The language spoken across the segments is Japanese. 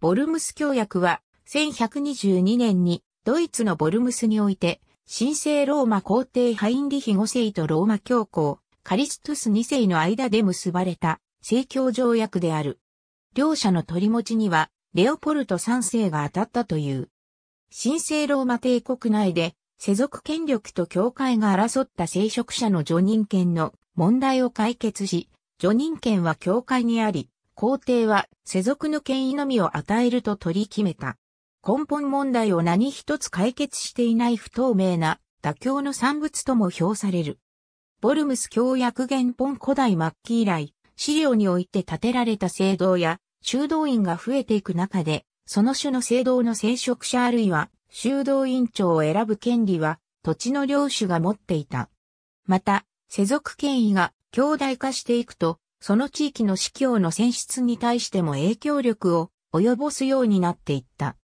ボルムス協約は、1122年にドイツのボルムスにおいて、神聖ローマ皇帝ハインリヒ5世とローマ教皇、カリストス2世の間で結ばれた、聖教条約である。両者の取り持ちには、レオポルト3世が当たったという。神聖ローマ帝国内で、世俗権力と教会が争った聖職者の助任権の問題を解決し、助任権は教会にあり、皇帝は世俗の権威のみを与えると取り決めた。根本問題を何一つ解決していない不透明な妥協の産物とも評される。ボルムス教約原本古代末期以来、資料において建てられた聖堂や修道院が増えていく中で、その種の聖堂の聖職者あるいは修道院長を選ぶ権利は土地の領主が持っていた。また、世俗権威が強大化していくと、その地域の司教の選出に対しても影響力を及ぼすようになっていった。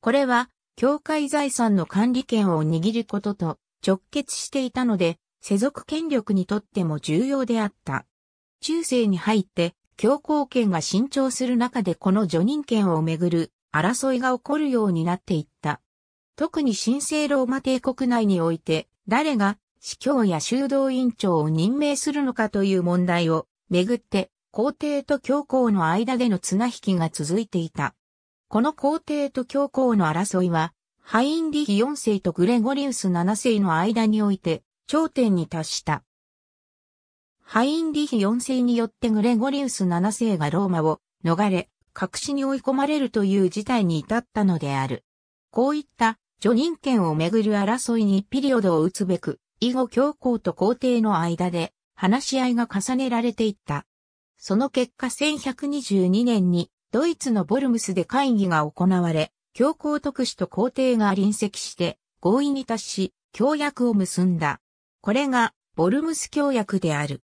これは、教会財産の管理権を握ることと直結していたので、世俗権力にとっても重要であった。中世に入って、教皇権が伸長する中でこの助任権をめぐる争いが起こるようになっていった。特に神聖ローマ帝国内において、誰が司教や修道院長を任命するのかという問題をめぐって、皇帝と教皇の間での綱引きが続いていた。この皇帝と教皇の争いは、ハインリヒ4世とグレゴリウス7世の間において、頂点に達した。ハインリヒ4世によってグレゴリウス7世がローマを逃れ、隠しに追い込まれるという事態に至ったのである。こういった助任権をめぐる争いにピリオドを打つべく、以後教皇と皇帝の間で話し合いが重ねられていった。その結果1122年にドイツのボルムスで会議が行われ、教皇特使と皇帝が臨席して合意に達し、協約を結んだ。これがボルムス協約である。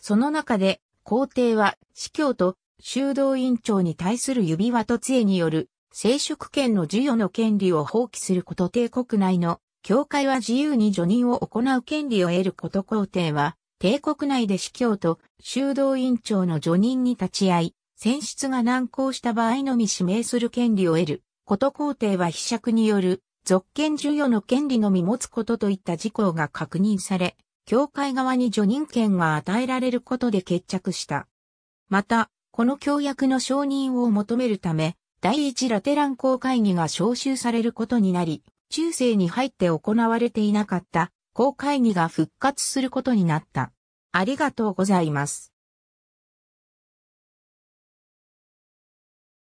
その中で皇帝は司教と修道院長に対する指輪と杖による聖職権の授与の権利を放棄すること帝国内の教会は自由に除任を行う権利を得ること皇帝は帝国内で司教と修道院長の助任に立ち会い、選出が難航した場合のみ指名する権利を得る。こと皇帝は被釈による、続権授与の権利のみ持つことといった事項が確認され、教会側に助任権が与えられることで決着した。また、この協約の承認を求めるため、第一ラテラン公会議が招集されることになり、中世に入って行われていなかった公会議が復活することになった。ありがとうございます。